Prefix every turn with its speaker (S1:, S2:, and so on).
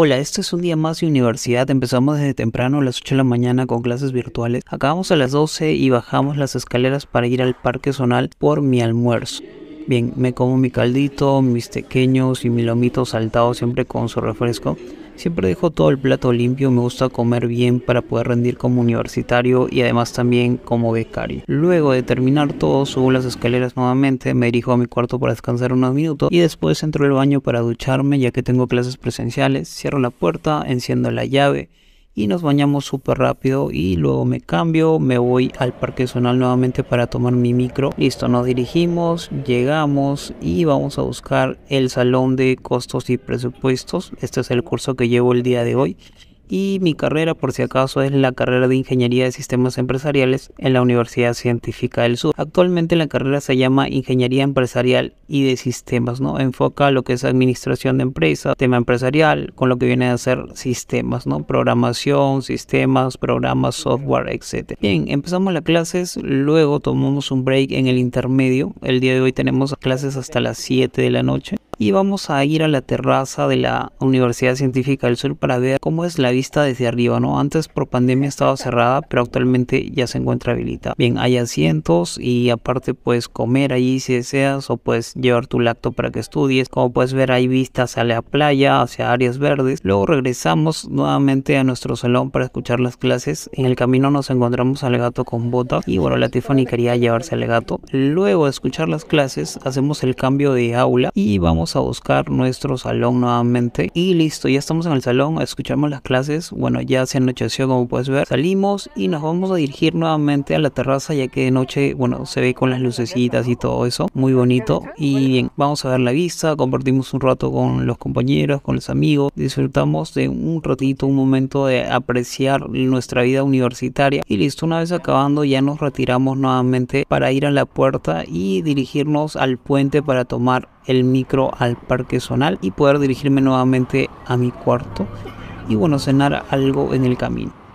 S1: Hola, este es un día más de universidad. Empezamos desde temprano a las 8 de la mañana con clases virtuales. Acabamos a las 12 y bajamos las escaleras para ir al parque zonal por mi almuerzo. Bien, me como mi caldito, mis pequeños y mi lomito saltado siempre con su refresco. Siempre dejo todo el plato limpio, me gusta comer bien para poder rendir como universitario y además también como becario. Luego de terminar todo, subo las escaleras nuevamente, me dirijo a mi cuarto para descansar unos minutos y después entro al baño para ducharme ya que tengo clases presenciales, cierro la puerta, enciendo la llave y nos bañamos súper rápido y luego me cambio, me voy al parque zonal nuevamente para tomar mi micro. Listo, nos dirigimos, llegamos y vamos a buscar el salón de costos y presupuestos. Este es el curso que llevo el día de hoy y mi carrera por si acaso es la carrera de Ingeniería de Sistemas Empresariales en la Universidad Científica del Sur. Actualmente la carrera se llama Ingeniería Empresarial y de Sistemas, ¿no? Enfoca lo que es administración de empresas, tema empresarial, con lo que viene a ser sistemas, ¿no? Programación, sistemas, programas, software, etc. Bien, empezamos las clases, luego tomamos un break en el intermedio. El día de hoy tenemos clases hasta las 7 de la noche y vamos a ir a la terraza de la Universidad Científica del Sur para ver cómo es la vista desde arriba, ¿no? Antes por pandemia estaba cerrada, pero actualmente ya se encuentra habilitada. Bien, hay asientos y aparte puedes comer allí si deseas o puedes llevar tu lacto para que estudies. Como puedes ver hay vistas a la playa, hacia áreas verdes. Luego regresamos nuevamente a nuestro salón para escuchar las clases. En el camino nos encontramos al gato con botas y bueno, la Tiffany quería llevarse al gato. Luego de escuchar las clases hacemos el cambio de aula y vamos a buscar nuestro salón nuevamente. Y listo, ya estamos en el salón, escuchamos las clases. Bueno, ya se anocheció como puedes ver. Salimos y nos vamos a dirigir nuevamente a la terraza ya que de noche, bueno, se ve con las lucecitas y todo eso. Muy bonito. Y bien, vamos a ver la vista, compartimos un rato con los compañeros, con los amigos. Disfrutamos de un ratito, un momento de apreciar nuestra vida universitaria. Y listo, una vez acabando ya nos retiramos nuevamente para ir a la puerta y dirigirnos al puente para tomar el micro al Parque Zonal y poder dirigirme nuevamente a mi cuarto y bueno, cenar algo en el camino.